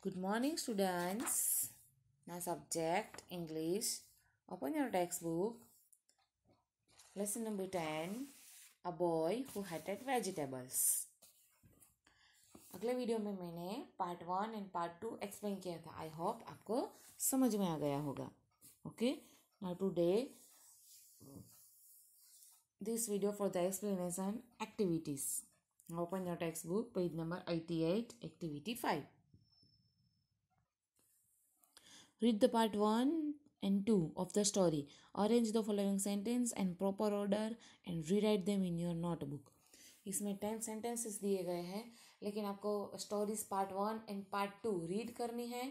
Good morning, students. Now, subject English. Open your textbook. Lesson number 10 A boy who hated vegetables. अगले video में मैंने part one and part two explain किया था I hope आपको समझ में आ गया होगा okay now today this video for the explanation activities open your textbook page number eighty eight activity five Read the part 1 and 2 of the story. Arrange the following sentence and proper order and rewrite them in your notebook. इसमें ten sentences दिए गए हैं लेकिन आपको stories part one and part two read करनी है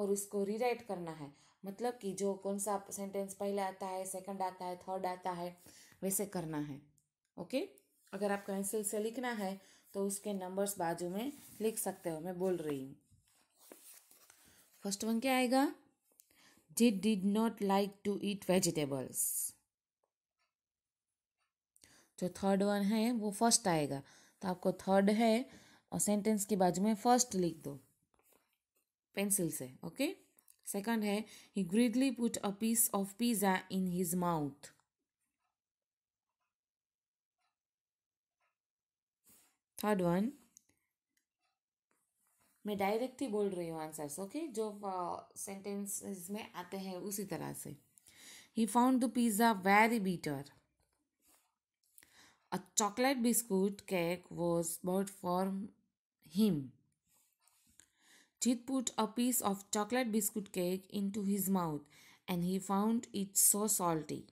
और उसको रीराइट करना है मतलब कि जो कौन सा सेंटेंस पहले आता है सेकंड आता है थर्ड आता है वैसे करना है ओके अगर आप पेंसिल से लिखना है तो उसके नंबर्स बाजू में लिख सकते हो मैं बोल रही हूँ फर्स्ट वन क्या आएगा They did not like to eat vegetables. जो थर्ड वन है वो फर्स्ट आएगा तो आपको थर्ड है और सेंटेंस के बाजू में फर्स्ट लिख दो पेंसिल से ओके सेकंड है he greedily put a piece of pizza in his mouth third one मैं डायरेक्ट ही बोल रही हूँ आंसर्स ओके जो सेंटेंसेस uh, में आते हैं उसी तरह से ही found the pizza very bitter a chocolate biscuit cake was bird for him Jeet put a piece of chocolate biscuit cake in to his mouth and he found it so salty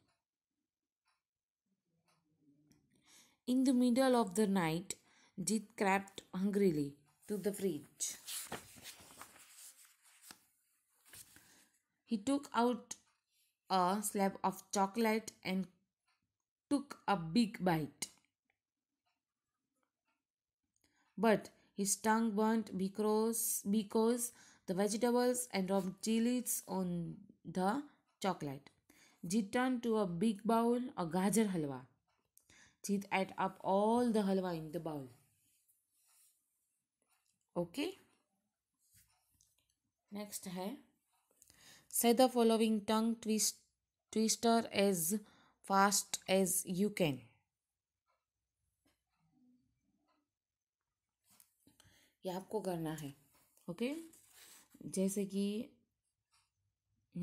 in the middle of the night Jeet crept hungrily to the fridge. He took out a slab of chocolate and took a big bite. But his tongue burnt because, because the vegetables and of chilies on the chocolate. Jit turned to a big bowl of gajar halwa. Jit ate up all the halwa in the bowl. Okay next है say the following tongue twist twister as fast as you can ये आपको करना है okay जैसे कि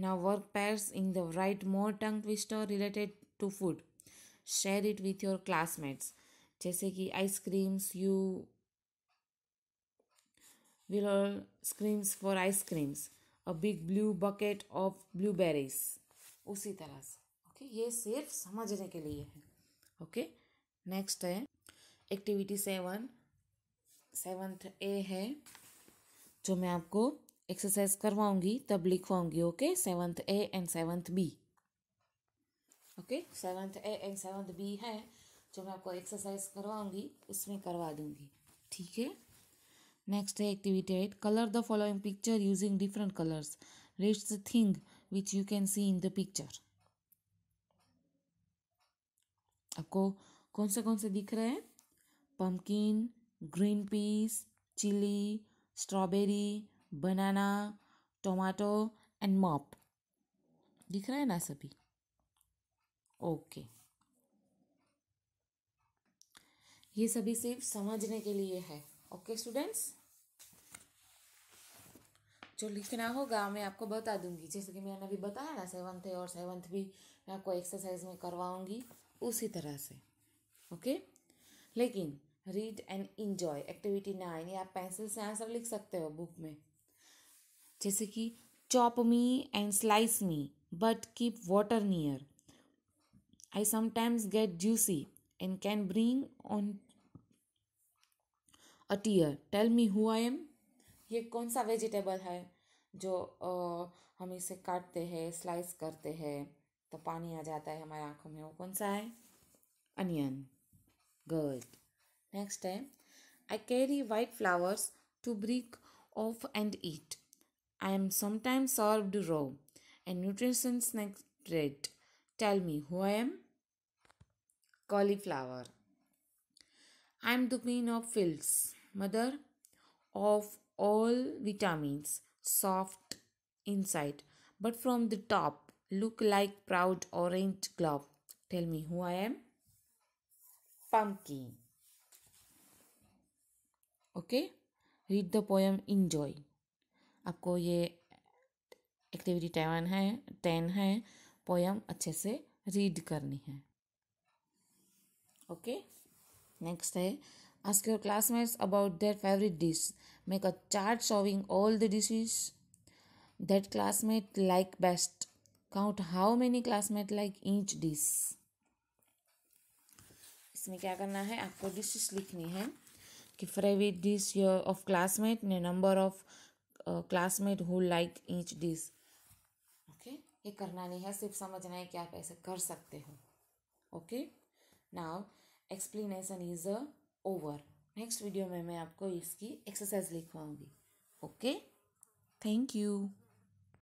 ना work pairs in the write more tongue twister related to food share it with your classmates जैसे कि ice creams you Willow uh, screams for ice creams a big blue bucket of blueberries उसी तरह से okay ये सिर्फ समझने के लिए है ओके नेक्स्ट है एक्टिविटी सेवन सेवन्थ ए है जो मैं आपको एक्सरसाइज करवाऊंगी तब लिखवाऊंगी okay seventh A and seventh B okay seventh A and seventh B है जो मैं आपको एक्सरसाइज करवाऊंगी उसमें करवा दूंगी ठीक है Next activity 8 color the following picture using different colors. Read the thing which you can see in the picture. आपको कौन से कौन से दिख रहे हैं pumpkin green peas chilli strawberry banana tomato and mop दिख रहा है ना सभी ओके okay. ये सभी सिर्फ समझने के लिए है ओके स्टूडेंट्स जो लिखना होगा मैं आपको बता दूंगी जैसे कि मैंने अभी बताया ना सेवंथ और सेवंथ भी मैं आपको एक्सरसाइज में करवाऊंगी उसी तरह से ओके लेकिन read and enjoy activity nine या आप पेंसिल से आंसर लिख सकते हो बुक में जैसे कि chop me and slice me but keep water near I sometimes get juicy and can bring on a tear tell me who I am ये कौन सा वेजिटेबल है जो आ, हम इसे काटते हैं स्लाइस करते हैं तो पानी आ जाता है हमारी आँखों में वो कौन सा है अनियन गुड नेक्स्ट है I carry white flowers to brick off and eat I am sometimes served raw and nutrition snacks bread tell me who I am cauliflower I am the queen of fields mother of all vitamins, soft inside, but from the top look like proud orange glove. Tell me who I am? Pumpkin. Okay? Read the poem enjoy आपको ये activity टेवन है ten है poem अच्छे से read करनी है okay next है Ask your classmates about their favorite dish. Make a chart showing all the dishes that classmate like best. Count how many classmate like each dish. इसमें क्या करना है आपको डिशेस लिखनी है कि favourite dish your of classmate ने number of classmate who like each dish okay ये करना नहीं है सिर्फ समझना है कि आप ऐसे कर सकते हो okay now explanation is a over next video में मैं आपको इसकी एक्सरसाइज लिखवाऊंगी ओके थैंक यू